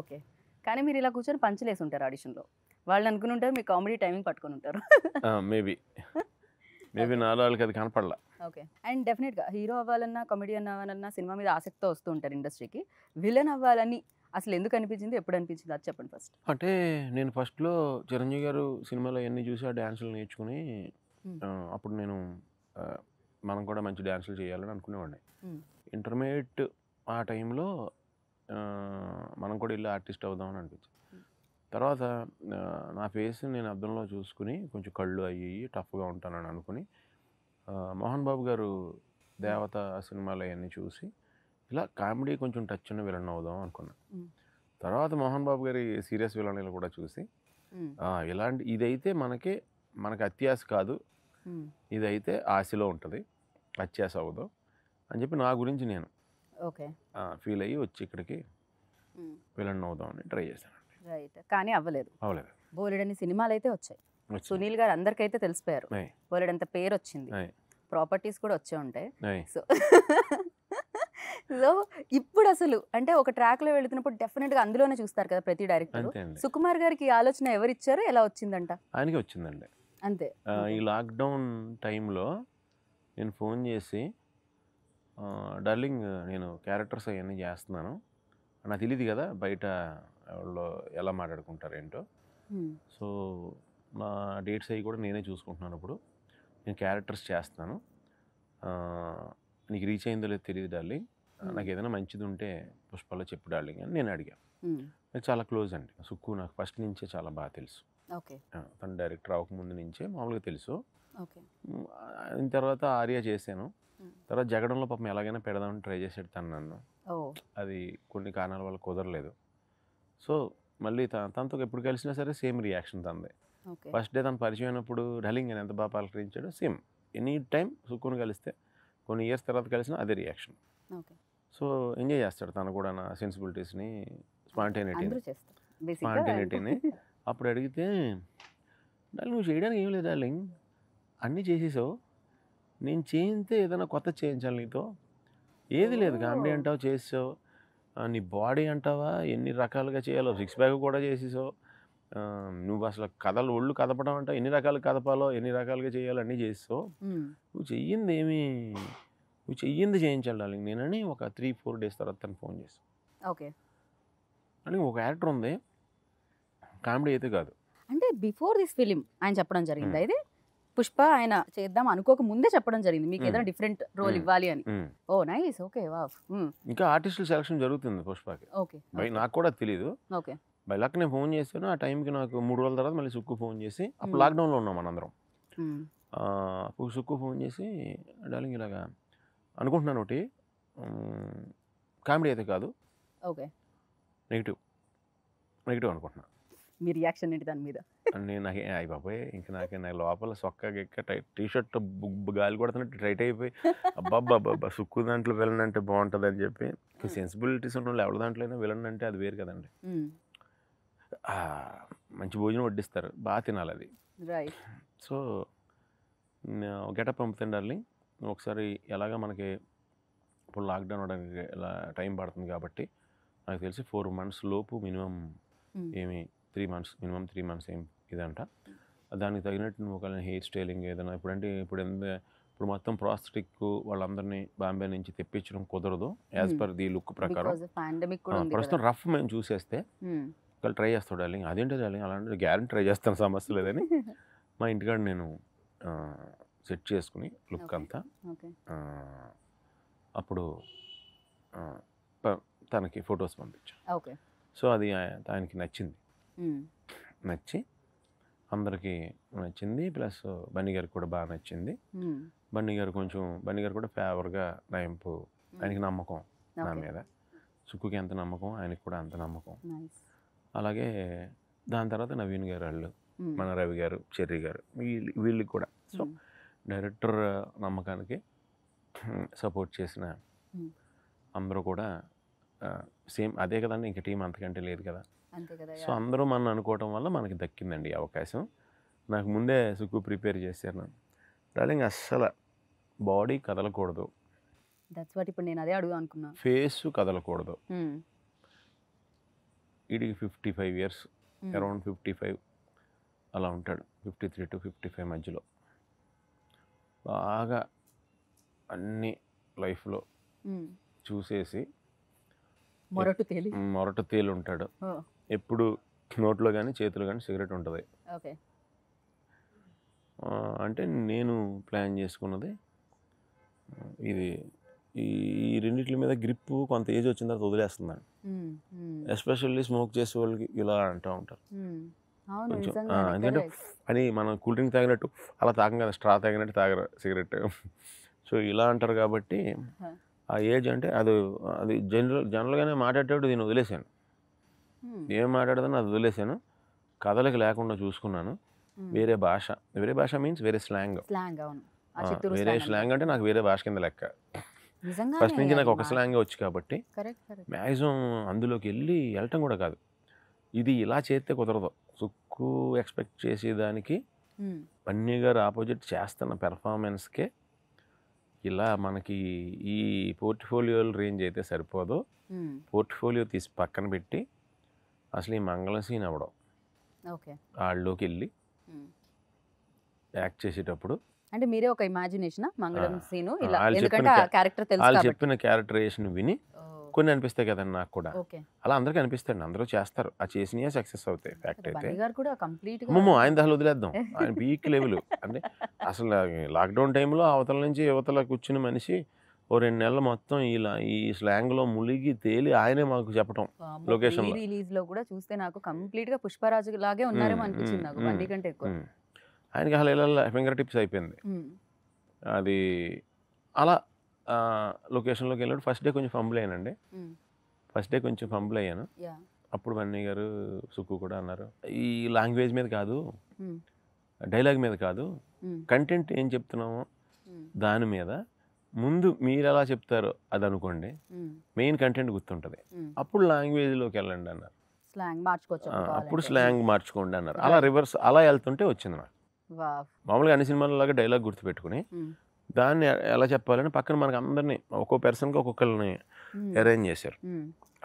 Okay కానీ మీరు ఇలా కూర్చొని పంచలేసి ఉంటారు ఆడిషన్లో వాళ్ళు అనుకుని ఉంటారు మీ కామెడీ టైమింగ్ పట్టుకొని ఉంటారు మేబీ మేబీ నాలుగు అది కనపడలా ఓకే అండ్ డెఫినెట్గా హీరో అవ్వాలన్నా కామెడియన్ అవ్వాలన్నా సినిమా మీద ఆసక్తితో వస్తూ ఉంటారు ఇండస్ట్రీకి విలన్ అవ్వాలని అసలు ఎందుకు అనిపించింది ఎప్పుడు అనిపించింది అది చెప్పండి ఫస్ట్ అంటే నేను ఫస్ట్లో చిరంజీవి గారు సినిమాలో ఎన్ని చూసి ఆ డ్యాన్సులు నేర్చుకుని అప్పుడు నేను మనం కూడా మంచి డ్యాన్సులు చేయాలని అనుకునేవాడిని ఇంటర్మీడియట్ ఆ టైంలో మనం కూడా ఇల్లు ఆర్టిస్ట్ అవుదామని అనిపించింది తర్వాత నా ఫేస్ నేను అద్దంలో చూసుకుని కొంచెం కళ్ళు అయ్యి టఫ్గా ఉంటానని అనుకుని మోహన్ బాబు గారు దేవత సినిమాలు అవన్నీ చూసి ఇలా కామెడీ కొంచెం టచ్ ఉన్న విలన్ అవుదాం అనుకున్నాను తర్వాత మోహన్ బాబు గారి సీరియస్ విలన్లు కూడా చూసి ఇలాంటి ఇదైతే మనకి మనకి అత్యాశ కాదు ఇదైతే ఆశలో ఉంటుంది అత్యాశ అవ్వదు అని చెప్పి నా గురించి నేను ఫీల్ అయ్యి వచ్చి ఇక్కడికి విలన్ అవుదామని ట్రై చేశానండి రైట్ కానీ అవ్వలేదు అవ్వలేదు బోలెడని సినిమాలు అయితే వచ్చాయి సునీల్ గారు అందరికైతే తెలిసిపోయారు బోలెడ్ అంత పేరు వచ్చింది ప్రాపర్టీస్ కూడా వచ్చే ఉంటాయి సో సో ఇప్పుడు అసలు అంటే ఒక ట్రాక్ లో వెళుతున్నప్పుడు డెఫినెట్ గా అందులోనే చూస్తారు కదా ప్రతి డైరెక్టర్ సుకుమార్ గారికి ఆలోచన ఎవరు ఇచ్చారు ఎలా వచ్చిందంట ఆయనకి వచ్చిందండి అంతే ఈ లాక్డౌన్ టైంలో నేను ఫోన్ చేసి డార్లింగ్ నేను క్యారెక్టర్స్ అవన్నీ చేస్తున్నాను నాకు తెలియదు కదా బయట వాళ్ళు ఎలా మాట్లాడుకుంటారు ఏంటో సో నా డేట్స్ అవి కూడా నేనే చూసుకుంటున్నాను ఇప్పుడు నేను క్యారెక్టర్స్ చేస్తున్నాను నీకు రీచ్ అయిందో లేదో తెలియదు డార్లింగ్ నాకు ఏదైనా మంచిది ఉంటే పుష్పలో చెప్పు డార్లింగ్ అని నేను అడిగాను నాకు చాలా క్లోజ్ అండి సుక్కు నాకు ఫస్ట్ నుంచే చాలా బాగా తెలుసు ఓకే తను డైరెక్టర్ అవ్వకముందు నుంచే మామూలుగా తెలుసు అయిన తర్వాత ఆర్యా చేశాను తర్వాత జగడంలో పాపం ఎలాగైనా పెడదామని ట్రై చేసేది తను నన్ను అది కొన్ని కారణాల వల్ల కుదరలేదు సో మళ్ళీ తనతో ఎప్పుడు కలిసినా సరే సేమ్ రియాక్షన్ తనదే ఫస్ట్ డే తను పరిచయం అయినప్పుడు ఢలింగ్ అని ఎంత బాగా పలకరించాడు సేమ్ ఎనీ టైం సుక్కును కలిస్తే కొన్ని ఇయర్స్ తర్వాత కలిసినా అదే రియాక్షన్ సో ఎంజాయ్ చేస్తాడు తను కూడా నా సెన్సిబిలిటీస్ని స్పాంటైనిటీని స్పాంటైనిటీని అప్పుడు అడిగితే డార్లింగ్ నువ్వు చేయడానికి ఏం లేదు డార్లింగ్ అన్నీ చేసేసావు నేను చేయితే ఏదైనా కొత్త చేయించాలి నీతో ఏది లేదు కామెడీ అంటావు చేసావు నీ బాడీ అంటావా ఎన్ని రకాలుగా చేయాలో సిక్స్ ప్యాక్ కూడా చేసేసావు నువ్వు అసలు కథలు ఒళ్ళు కదపడం అంటావు ఎన్ని రకాలు కదపాలో ఎన్ని రకాలుగా చేయాలో అన్నీ చేసావు నువ్వు చెయ్యింది ఏమి నువ్వు చెయ్యింది చేయించాలి నేనని ఒక త్రీ ఫోర్ డేస్ తర్వాత తను ఫోన్ చేస్తాను ఓకే అని ఒక యాక్టర్ ఉంది కామెడీ అయితే కాదు అంటే బిఫోర్ దిస్ ఫిలిం ఆయన చెప్పడం జరిగింది అయితే పుష్ప ఆయన చేద్దాం అనుకోక ముందే చెప్పడం జరిగింది మీకు ఏదైనా డిఫరెంట్ రోల్ ఇవ్వాలి అని ఓ నైస్ ఓకే వావ్ ఇంకా ఆర్టిస్టుల సెలక్షన్ జరుగుతుంది పుష్పకి ఓకే నాకు కూడా తెలియదు ఓకే బై లక్ నేను ఫోన్ చేశాను ఆ టైంకి నాకు మూడు రోజుల తర్వాత మళ్ళీ సుక్కు ఫోన్ చేసి అప్పుడు లాక్డౌన్లో ఉన్నాం మనందరం సుక్కు ఫోన్ చేసి డార్లింగ్ ఇలాగా అనుకుంటున్నాను ఒకటి కామెడీ అయితే కాదు ఓకే నెగిటివ్ నెగిటివ్ అనుకుంటున్నాను మీ రియాక్షన్ ఏంటి దాని మీద నేను నాకు బాబాయ్ ఇంకా నాకు నా లోపల సొక్క గిక్క టీ షర్ట్ గాలి కొడుతున్నట్టు టైట్ అయిపోయి అబ్బాబ్బా సుక్కు దాంట్లో వెళ్ళండి అంటే బాగుంటుంది అని చెప్పి సెన్సిబిలిటీస్ ఉన్న వాళ్ళు ఎవరి దాంట్లో అయినా వెళ్ళండి అంటే అది వేరు కదండి మంచి భోజనం వడ్డిస్తారు బాగా తినాలి అది సో గెటప్ పంపుతుండాలి ఒకసారి ఎలాగ మనకి ఇప్పుడు లాక్డౌన్ అవడానికి టైం పడుతుంది కాబట్టి నాకు తెలిసి ఫోర్ మంత్స్ లోపు మినిమం ఏమి three months minimum three months ఏం ఇదంట దానికి తగినట్టు నువ్వు ఒకవేళ హెయిర్ స్టైలింగ్ ఏదైనా ఇప్పుడంటే ఇప్పుడు ఎంత ఇప్పుడు మొత్తం ప్రాస్థెటిక్ వాళ్ళందరినీ బాంబే నుంచి తెప్పించడం కుదరదు యాజ్ పర్ ది లుక్ ప్రకారం ప్రస్తుతం రఫ్ మేము చూసేస్తే hmm. ఒకవేళ ట్రై చేస్తాడు డార్లింగ్ అదేంటో డార్లింగ్ అలాంటి గ్యారంటీ ట్రై చేస్తాను సమస్య లేదని మా ఇంటికాడ నేను సెట్ చేసుకుని లుక్ అంతా అప్పుడు తనకి ఫొటోస్ పంపించాను సో అది ఆయనకి నచ్చింది నచ్చి అందరికీ నచ్చింది ప్లస్ బన్నీ గారికి కూడా బాగా నచ్చింది బన్నీ గారు కొంచెం బన్నీ గారు కూడా ఫేవర్గా నయింపు ఆయనకి నమ్మకం నా మీద సుక్కుకి ఎంత నమ్మకం ఆయనకి కూడా అంత నమ్మకం అలాగే దాని తర్వాత నవీన్ గారు వాళ్ళు మన రవి గారు చెర్రి గారు వీళ్ళు వీళ్ళకి కూడా సో డైరెక్టర్ నమ్మకానికి సపోర్ట్ చేసిన అందరూ కూడా సేమ్ అదే కదండి ఇంకా టీం అంతకంటే లేదు కదా సో అందరూ మనం అనుకోవటం వల్ల మనకి దక్కిందండి ఈ అవకాశం నాకు ముందే సుక్కు ప్రిపేర్ చేశాను నన్ను డార్లింగ్ అస్సలు బాడీ కదలకూడదు అనుకున్నా ఫేస్ కదలకూడదు hmm. వీడికి fifty five years hmm. Around fifty five అలా ఉంటాడు fifty three to fifty five మధ్యలో బాగా అన్ని లైఫ్లో hmm. చూసేసి మొరటు తేలి మొరటు తేలి ఉంటాడు ఎప్పుడు నోట్లో కానీ చేతిలో కానీ సిగరెట్ ఉంటుంది ఓకే అంటే నేను ప్లాన్ చేసుకున్నది ఇది ఈ రెండింటి మీద గ్రిప్ కొంత ఏజ్ వచ్చిన తర్వాత వదిలేస్తుందండి ఎస్పెషల్లీ స్మోక్ చేసే వాళ్ళకి ఇలా అంటూ ఉంటారు కొంచెం ఎందుకంటే అని మనం కూల్ డ్రింక్ తాగినట్టు అలా తాగం కదా స్ట్రా తాగినట్టు తాగరు సిగరెట్ సో ఇలా అంటారు కాబట్టి ఆ ఏజ్ అంటే అది అది జనరల్ జనరల్గానే మాట్లాడేటప్పుడు దీన్ని వదిలేసాను ఏం మాట్లాడదని అది వదిలేసాను కథలకు లేకుండా చూసుకున్నాను వేరే భాష వేరే భాష మీన్స్ వేరే స్లాంగ్ వేరే స్లాంగ్ అంటే నాకు వేరే భాష కింద లెక్క ఫస్ట్ నుంచి నాకు ఒక స్లాంగ్ వచ్చు కాబట్టి మ్యాక్సిమం అందులోకి వెళ్ళి వెళ్ళటం కూడా కాదు ఇది ఇలా చేస్తే కుదరదు సుక్కు ఎక్స్పెక్ట్ చేసేదానికి బన్నీ గారు ఆపోజిట్ చేస్తున్న పెర్ఫార్మెన్స్కే ఇలా మనకి ఈ పోర్ట్ఫోలియోలు రేంజ్ అయితే సరిపోదు పోర్ట్ఫోలియో తీసి పక్కన పెట్టి అసలు ఈ మంగళం సీన్ అవ్వడం వాళ్ళలోకి వెళ్ళి యాక్ట్ చేసేటప్పుడు అంటే మీరే ఒక ఇమాజినేషన్ మంగళం సీన్ ఇలా ఎందుకంటే ఆ క్యారెక్టర్ తెలుసు వాళ్ళు చెప్పిన విని కొన్ని అనిపిస్తాయి కదండి నాకు కూడా అలా అందరికి అనిపిస్తాయి అందరూ చేస్తారు ఆ చేసినయే సక్సెస్ అవుతాయి ఫ్యాక్ట్ అయితే మేము ఆయన దహలు వదిలేద్దాం ఆయన పీక్ లెవెల్ అంటే అసలు లాక్డౌన్ టైంలో అవతల నుంచి యువతల కూర్చుని మనిషి ఓ రెండు నెలలు మొత్తం ఇలా ఈ స్లాంగ్లో ములిగి తేలి ఆయనే మాకు చెప్పడం లొకేషన్ రిలీజ్ లో కూడా చూస్తే నాకు కంప్లీట్ గా పుష్పరాజు లాగే ఉన్నారేమో నాకు బండి కంటే ఎక్కువ ఆయనకి అసలు ఇలా ఫింగర్ టిప్స్ అయిపోయింది అది అలా లొకేషన్లోకి వెళ్ళాడు ఫస్ట్ డే కొంచెం ఫంబుల్ అయ్యానండి ఫస్ట్ డే కొంచెం ఫంబుల్ అయ్యాను అప్పుడు బన్నీ గారు సుక్కు కూడా అన్నారు ఈ లాంగ్వేజ్ మీద కాదు డైలాగ్ మీద కాదు కంటెంట్ ఏం చెప్తున్నామో దాని మీద ముందు మీరు ఎలా చెప్తారో అది అనుకోండి మెయిన్ కంటెంట్ గుర్తుంటుంది అప్పుడు లాంగ్వేజ్లోకి వెళ్ళండి అన్నారు స్లాంగ్ మార్చుకోవచ్చు అప్పుడు స్లాంగ్ మార్చుకోండి అన్నారు అలా రివర్స్ అలా వెళ్తుంటే వచ్చింది నాకు మామూలుగా అన్ని సినిమాల లాగా డైలాగ్ గుర్తుపెట్టుకుని దాన్ని ఎలా చెప్పాలని పక్కన మనకు అందరినీ ఒక్కో పర్సన్కి ఒక్కొక్కరిని అరేంజ్ చేశారు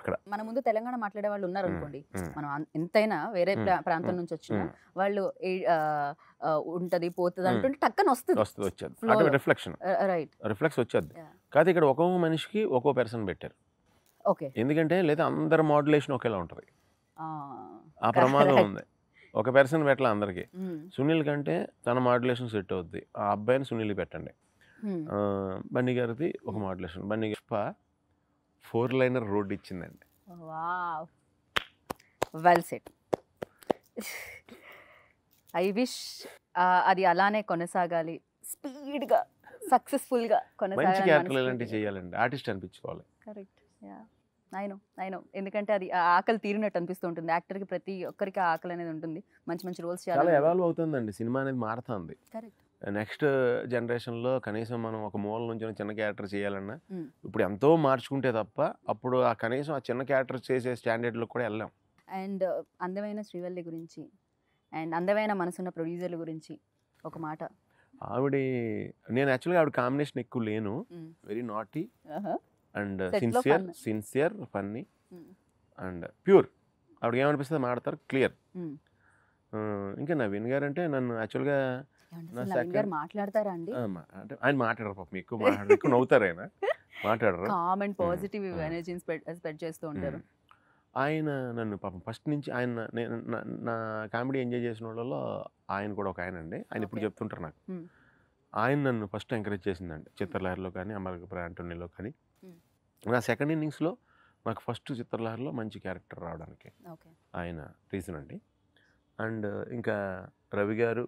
అక్కడ మన ముందు తెలంగాణ మాట్లాడే వాళ్ళు ఉన్నారు అనుకోండి మనం ఎంతైనా వేరే ప్రాంతం నుంచి వచ్చిన వాళ్ళు ఉంటది పోతుంది అంటుంటే టక్కన వస్తుంది వస్తుంది రిఫ్లెక్షన్ రైట్ రిఫ్లెక్స్ వచ్చేది కాదు ఇక్కడ ఒక్కో మనిషికి ఒక్కో పర్సన్ పెట్టారు ఓకే ఎందుకంటే లేదా అందరి మాడ్యులేషన్ ఒకేలా ఉంటుంది ఆ ప్రమాదం ఉంది ఒక పర్సన్ పెట్టాలి అందరికి సునీల్ కంటే తన మాడ్యులేషన్ సెట్ అవుద్ది ఆ అబ్బాయిని సునీల్ పెట్టండి బన్నీ గారిది ఒక మాడ్యులేషన్ బన్నీ గప్ప ఫోర్ లైనర్ రోడ్ ఇచ్చిందండి వెల్ సెట్ ఐ విష్ అది అలానే కొనసాగాలి స్పీడ్గా సక్సెస్ఫుల్గా కొనసాగాలి చేయాలండి ఆర్టిస్ట్ అనిపించుకోవాలి కరెక్ట్ యా అయినో ఎందుకంటే అది ఆకలి తీరినట్టు అనిపిస్తూ ఉంటుంది యాక్టర్కి ప్రతి ఒక్కరికి ఆకలి అనేది ఉంటుంది మంచి మంచి రోల్స్ చేయాలి ఎవాల్వ్ అవుతుందండి సినిమా అనేది మారుతుంది కరెక్ట్ నెక్స్ట్ జనరేషన్లో కనీసం మనం ఒక మూల నుంచి చిన్న క్యారెక్టర్ చేయాలన్నా ఇప్పుడు ఎంతో మార్చుకుంటే తప్ప అప్పుడు ఆ కనీసం ఆ చిన్న క్యారెక్టర్ చేసే స్టాండర్డ్లో కూడా వెళ్ళాం అండ్ అందమైన శ్రీవల్లి గురించి అండ్ అందమైన మనసున్న ప్రొడ్యూసర్ల గురించి ఒక మాట ఆవిడ నేను యాక్చువల్గా ఆవిడ కాంబినేషన్ ఎక్కువ లేను very naughty and sincere sincere funny and pure ఆవిడకి ఏమనిపిస్తుంది మాడతారు క్లియర్ ఇంకా నవీన్ గారు అంటే నన్ను యాక్చువల్గా ఆయన పాపం ఎక్కువ ఎక్కువ పాజిటివ్ ఎనర్జీని స్ప్రెడ్ చేస్తూ ఉంటారు ఆయన నన్ను పాపం ఫస్ట్ నుంచి ఆయన నేను నా కామెడీ ఎంజాయ్ చేసిన వాళ్ళలో ఆయన కూడా ఒక ఆయన అండి ఆయన ఇప్పుడు చెప్తుంటారు నాకు ఆయన నన్ను ఫస్ట్ ఎంకరేజ్ చేసిందండి చిత్రలహరిలో కానీ అమరిక ఆంటోనీలో కానీ నా సెకండ్ ఇన్నింగ్స్లో నాకు ఫస్ట్ చిత్రలహరిలో మంచి క్యారెక్టర్ రావడానికి ఆయన రీజన్ అండి అండ్ ఇంకా రవి గారు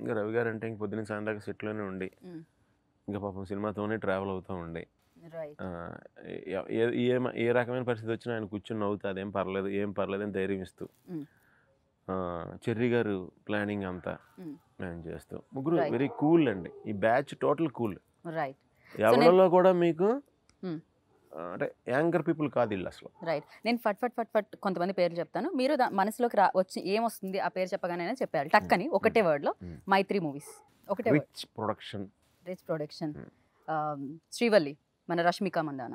ఇంకా రవి గారు అంటే ఇంక పొద్దున్న సాయం దాకా సెట్లోనే ఉండి ఇంకా పాపం సినిమాతోనే ట్రావెల్ అవుతూ ఉండి ఏ ఏ రకమైన పరిస్థితి వచ్చినా ఆయన కూర్చుని నవ్వుతా ఏం పర్లేదు ఏం పర్లేదు అని ధైర్యం ఇస్తూ చెర్రీ గారు ప్లానింగ్ అంతా మేము చేస్తూ ముగ్గురు వెరీ కూల్ అండి ఈ బ్యాచ్ టోటల్ కూల్ రైట్ ఎవరిలో కూడా మీకు అంటే యాంగర్ పీపుల్ కాదు ఇల్లు అసలు రైట్ నేను ఫట్ ఫట్ ఫట్ ఫట్ కొంతమంది పేర్లు చెప్తాను మీరు మనసులోకి రా వచ్చి ఏమొస్తుంది ఆ పేరు చెప్పగానే చెప్పారు టక్ అని ఒకటే వర్డ్లో మైత్రి మూవీస్ ఒకటే rich production rich production Srivalli మన Rashmika Mandanna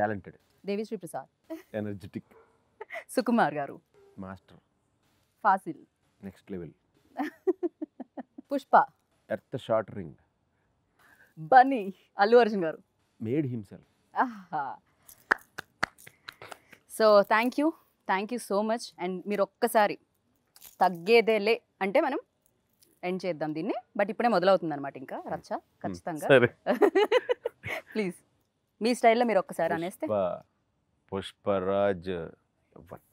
talented Sri Prasad energetic Sukumar garu master ఫాసిల్ next level Pushpa earth shattering Bunny Allu Arjun garu made himself so thank you thank you so much and మీరు ఒక్కసారి తగ్గేదేలే అంటే మనం ఎండ్ చేద్దాం దీన్ని బట్ ఇప్పుడే మొదలవుతుంది అనమాట ఇంకా రచ్చ hmm. ఖచ్చితంగా ప్లీజ్ మీ స్టైల్లో మీరు ఒక్కసారి అనేస్తే పుష్పరాజ్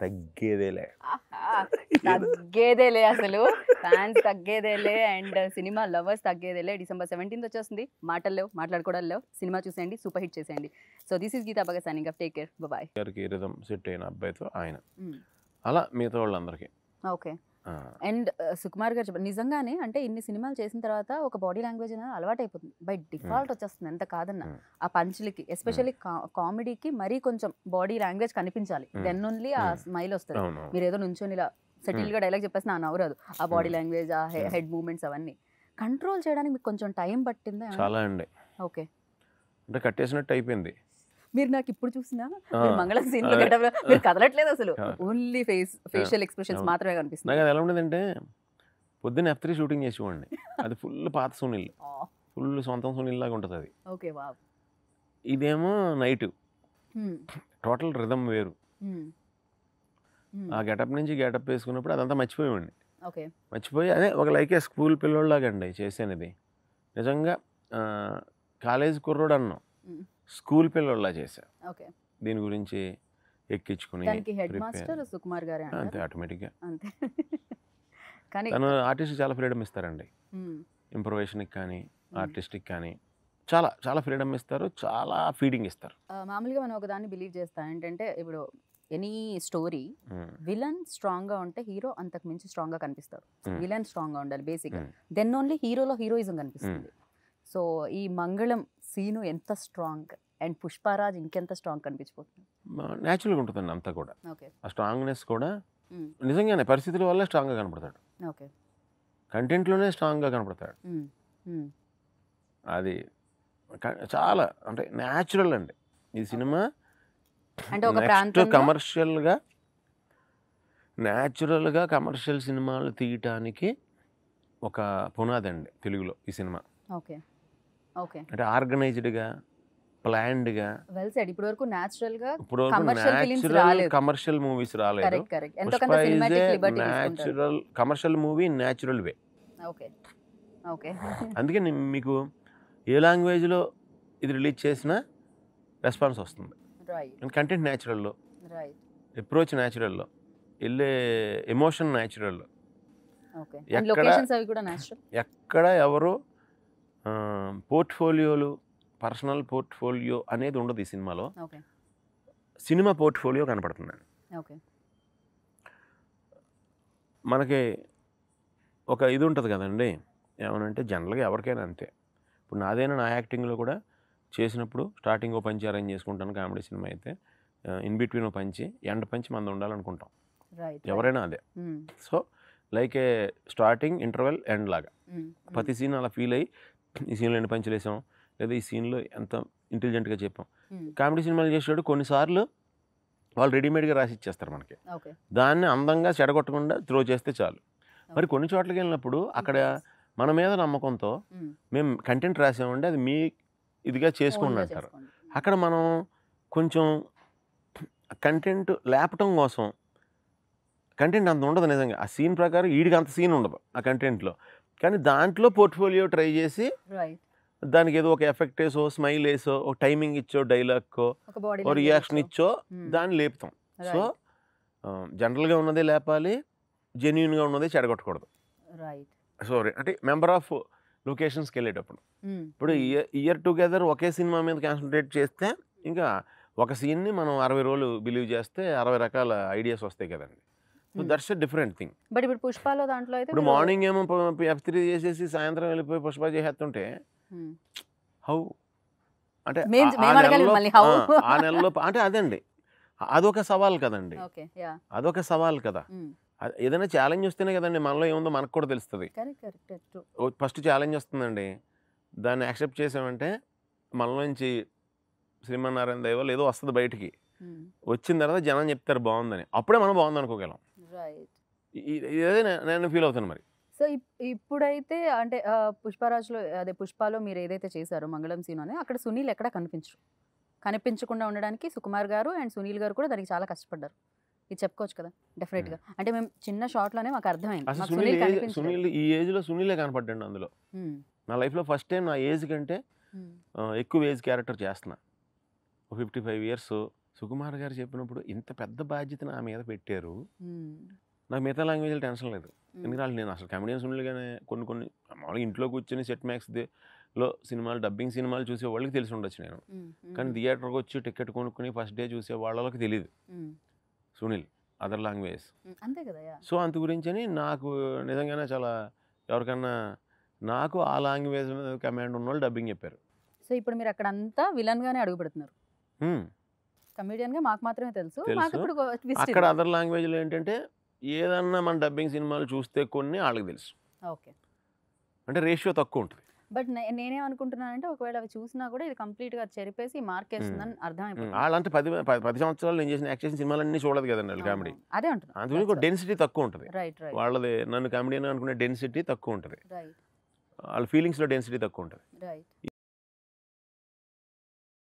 తగ్గేదేలే తగ్గేదేలే అసలు ఫ్యాన్స్ తగ్గేదేలే అండ్ సినిమా లవర్స్ తగ్గేదేలే డిసెంబర్ సెవెంటీన్త్ వచ్చేస్తుంది మాటల్లో మాట్లాడుకోవడంలో సినిమా చూసేయండి సూపర్ హిట్ చేసేయండి so this is Geetha Bhagat signing off take care bye గారికి సెట్ అయిన అబ్బాయితో ఆయన అలా మిగతా వాళ్ళందరికీ ఓకే అండ్ సుకుమార్ గారు చెప్పారు నిజంగానే అంటే ఇన్ని సినిమాలు చేసిన తర్వాత ఒక బాడీ లాంగ్వేజ్ అనేది అలవాటైపోతుంది బై డిఫాల్ట్ వచ్చేస్తుంది ఎంత కాదన్న ఆ పంచులకి ఎస్పెషల్లీ కామెడీకి మరీ కొంచెం బాడీ లాంగ్వేజ్ కనిపించాలి దెన్ ఓన్లీ ఆ స్మైల్ వస్తుంది మీరు ఏదో నుంచొని ఇలా సెటిల్గా డైలాగ్ చెప్పేసి నా నవ్వరాదు ఆ బాడీ లాంగ్వేజ్ ఆ హెడ్ మూమెంట్స్ అవన్నీ కంట్రోల్ చేయడానికి మీకు కొంచెం టైం పట్టిందా చాలా అండి ఓకే అంటే కట్టేసినట్టు అయిపోయింది మీరు నాకు ఇప్పుడు చూసినా మంగళ సీన్ మీరు కదలట్లేదు అసలు ఓన్లీ ఫేస్ ఫేషియల్ ఎక్స్ప్రెషన్స్ మాత్రమే కనిపిస్తుంది నాకు ఎలా ఉండేదంటే పొద్దున్న ఎఫ్ త్రీ షూటింగ్ చేసేవాడిని అది ఫుల్ పాత సునీల్ ఫుల్ సొంతం సునీల్ లాగా ఉంటుంది అది ఓకే వావ్ ఇదేమో నైట్ టోటల్ రిధమ్ వేరు ఆ గెటప్ నుంచి గెటప్ వేసుకున్నప్పుడు అదంతా మర్చిపోయేవాడిని మర్చిపోయి అదే ఒక లైకే స్కూల్ అండి చేసేది నిజంగా కాలేజ్ కుర్రోడు అన్నాం స్కూల్ పిల్లల్లా ఓకే దీని గురించి ఎక్కించుకుని సుకుమార్ గారే అంతే ఆటోమేటిక్గా అంతే కానీ తను ఆర్టిస్ట్ చాలా ఫ్రీడమ్ ఇస్తారండి ఇంప్రొవేషన్కి కానీ ఆర్టిస్టిక్ కానీ చాలా చాలా ఫ్రీడమ్ ఇస్తారు చాలా ఫీడింగ్ ఇస్తారు మామూలుగా మనం ఒక దాన్ని బిలీవ్ చేస్తాం ఏంటంటే ఇప్పుడు ఎనీ స్టోరీ విలన్ స్ట్రాంగ్ గా ఉంటే హీరో అంతకు మించి స్ట్రాంగ్ గా కనిపిస్తారు విలన్ స్ట్రాంగ్ గా ఉండాలి బేసిక్ దెన్ ఓన్లీ హీరోలో హీరోయిజం కనిపిస్తుంది సో ఈ మంగళం సీను ఎంత స్ట్రాంగ్ అండ్ పుష్పారాజ్ ఇంకెంత స్ట్రాంగ్ కనిపించిపోతుంది న్యాచురల్గా అండి అంతా కూడా ఆ స్ట్రాంగ్నెస్ కూడా నిజంగానే పరిస్థితుల వల్ల స్ట్రాంగ్గా కనపడతాడు ఓకే కంటెంట్లోనే స్ట్రాంగ్గా కనపడతాడు అది చాలా అంటే న్యాచురల్ అండి ఈ సినిమా అంటే కమర్షియల్గా న్యాచురల్గా కమర్షియల్ సినిమాలు తీయటానికి ఒక పునాది అండి తెలుగులో ఈ సినిమా ఓకే అంటే ఆర్గనైజ్డ్గా ప్లాన్డ్గా వెల్ సెడ్ ఇప్పుడు వరకు ఇప్పుడు వరకు కమర్షియల్ మూవీస్ రాలేదు natural commercial movie natural way okay okay అందుకే మీకు ఏ లాంగ్వేజ్లో ఇది రిలీజ్ చేసినా రెస్పాన్స్ వస్తుంది కంటెంట్ న్యాచురల్లో అప్రోచ్ న్యాచురల్లో వెళ్ళే ఎమోషన్ న్యాచురల్లో ఎక్కడ ఎక్కడ ఎవరు పోర్ట్ఫోలియోలు పర్సనల్ పోర్ట్ఫోలియో అనేది ఉండదు ఈ సినిమాలో సినిమా పోర్ట్ఫోలియో కనపడుతుంది మనకి ఒక ఇది ఉంటుంది కదండి ఏమనంటే జనరల్గా ఎవరికైనా అంతే ఇప్పుడు నాదైనా నా యాక్టింగ్లో కూడా చేసినప్పుడు స్టార్టింగ్ ఓ పంచి అరేంజ్ చేసుకుంటాను కామెడీ సినిమా అయితే ఇన్ బిట్వీన్ ఓ పంచి ఎండ్ పంచి మనం ఉండాలనుకుంటాం ఎవరైనా అదే so like a starting interval end లాగా ప్రతి సీన్ అలా ఫీల్ అయ్యి ఈ సీన్లో ఎన్ని పంచులు వేసాం లేదా ఈ సీన్లో ఎంత ఇంటెలిజెంట్గా చెప్పాం కామెడీ సినిమాలు చేసేవాడు కొన్నిసార్లు వాళ్ళు రెడీమేడ్గా రాసి ఇచ్చేస్తారు మనకి దాన్ని అందంగా చెడగొట్టకుండా త్రో చేస్తే చాలు మరి కొన్ని చోట్లకి వెళ్ళినప్పుడు అక్కడ మన మీద నమ్మకంతో మేము కంటెంట్ రాసామండి అది మీ ఇదిగా చేసుకోండి అంటారు అక్కడ మనం కొంచెం కంటెంట్ లేపటం కోసం కంటెంట్ అంత ఉండదు నిజంగా ఆ సీన్ ప్రకారం వీడికి అంత సీన్ ఉండదు ఆ కంటెంట్లో కానీ దాంట్లో పోర్ట్ఫోలియో ట్రై చేసి దానికి ఏదో ఒక ఎఫెక్ట్ వేసో స్మైల్ వేసో ఒక టైమింగ్ ఇచ్చో డైలాగ్కో రియాక్షన్ ఇచ్చో hmm. దాన్ని లేపుతాం సో జనరల్గా ఉన్నదే లేపాలి జెన్యున్గా ఉన్నదే చెడగొట్టకూడదు సారీ అంటే మెంబర్ ఆఫ్ లొకేషన్స్కి వెళ్ళేటప్పుడు hmm. ఇప్పుడు hmm. ఇయర్ టుగెదర్ ఒకే సినిమా మీద కాన్సన్ట్రేట్ చేస్తే ఇంకా ఒక సీన్ని మనం అరవై రోజులు బిలీవ్ చేస్తే అరవై రకాల ఐడియాస్ వస్తాయి కదండి so that's a different thing but ఇప్పుడు పుష్పాలో దాంట్లో అయితే ఇప్పుడు మార్నింగ్ ఏమో ఎఫ్ త్రీ చేసేసి సాయంత్రం వెళ్ళిపోయి పుష్ప చేసేస్తుంటే హౌ అంటే ఆ నెలలో అంటే అదండి అదొక సవాల్ కదండి అదొక సవాల్ కదా ఏదైనా ఛాలెంజ్ వస్తేనే కదండి మనలో ఏముందో మనకు కూడా తెలుస్తుంది ఫస్ట్ ఛాలెంజ్ వస్తుందండి దాన్ని యాక్సెప్ట్ చేసామంటే మనలోంచి శ్రీమన్నారాయణ దైవాలు ఏదో వస్తుంది బయటికి వచ్చిన తర్వాత జనం చెప్తారు బాగుందని అప్పుడే మనం బాగుంది అనుకోగలం నేను ఫీల్ మరి సో ఇప్పుడైతే అంటే లో అదే పుష్పలో మీరు ఏదైతే చేశారో మంగళం సీన్ అని అక్కడ సునీల్ ఎక్కడ కనిపించరు కనిపించకుండా ఉండడానికి సుకుమార్ గారు అండ్ సునీల్ గారు కూడా దానికి చాలా కష్టపడ్డారు ఇది చెప్పుకోవచ్చు కదా డెఫినెట్ గా అంటే మేము చిన్న షార్ట్ లోనే మాకు అర్థమైంది సునీల్ ఈ సునీలే కనపడ్డాడు అందులో నా లైఫ్ లో ఫస్ట్ టైం నా ఏజ్ కంటే ఎక్కువ ఏజ్ క్యారెక్టర్ చేస్తున్నా fifty five years Sukumar garu చెప్పినప్పుడు ఇంత పెద్ద బాధ్యత నా మీద పెట్టారు నాకు మిగతా లాంగ్వేజ్లో టెన్షన్ లేదు ఎందుకంటే నేను అసలు కమెడియన్స్ ఉండగానే కొన్ని కొన్ని మామూలుగా ఇంట్లో కూర్చొని సెట్ లో సినిమాలు డబ్బింగ్ సినిమాలు చూసే వాళ్ళకి తెలిసి ఉండొచ్చు నేను కానీ థియేటర్కి వచ్చి టికెట్ కొనుక్కుని ఫస్ట్ డే చూసే వాళ్ళకి తెలియదు సునీల్ అదర్ లాంగ్వేజ్ అంతే కదా సో అంత గురించి నాకు నిజంగానే చాలా ఎవరికన్నా నాకు ఆ లాంగ్వేజ్ కమాండ్ ఉన్న వాళ్ళు డబ్బింగ్ చెప్పారు సో ఇప్పుడు మీరు అక్కడ అంతా విలన్గానే అడుగు పెడుతున్నారు కమెడియన్ గా మాకు మాత్రమే తెలుసు మాకు ఇప్పుడు అక్కడ అదర్ లాంగ్వేజ్ లో ఏంటంటే ఏదన్నా మన డబ్బింగ్ సినిమాలు చూస్తే కొన్ని వాళ్ళకి తెలుసు ఓకే అంటే రేషియో తక్కువ ఉంటుంది బట్ నేనేమనుకుంటున్నానంటే ఒకవేళ అవి చూసినా కూడా ఇది కంప్లీట్ గా చెరిపేసి మార్కేస్తుందని అర్థం అయిపోయింది వాళ్ళంటే పది పది సంవత్సరాలు నేను చేసిన యాక్షన్ సినిమాలన్నీ చూడదు కదండి వాళ్ళు కామెడీ అదే ఉంటుంది డెన్సిటీ తక్కువ ఉంటుంది రైట్ రైట్ వాళ్ళది నన్ను కామెడీ అనుకునే డెన్సిటీ తక్కువ ఉంటుంది వాళ్ళ ఫీలింగ్స్ లో డెన్సిటీ తక్కువ ఉంటుంది రైట్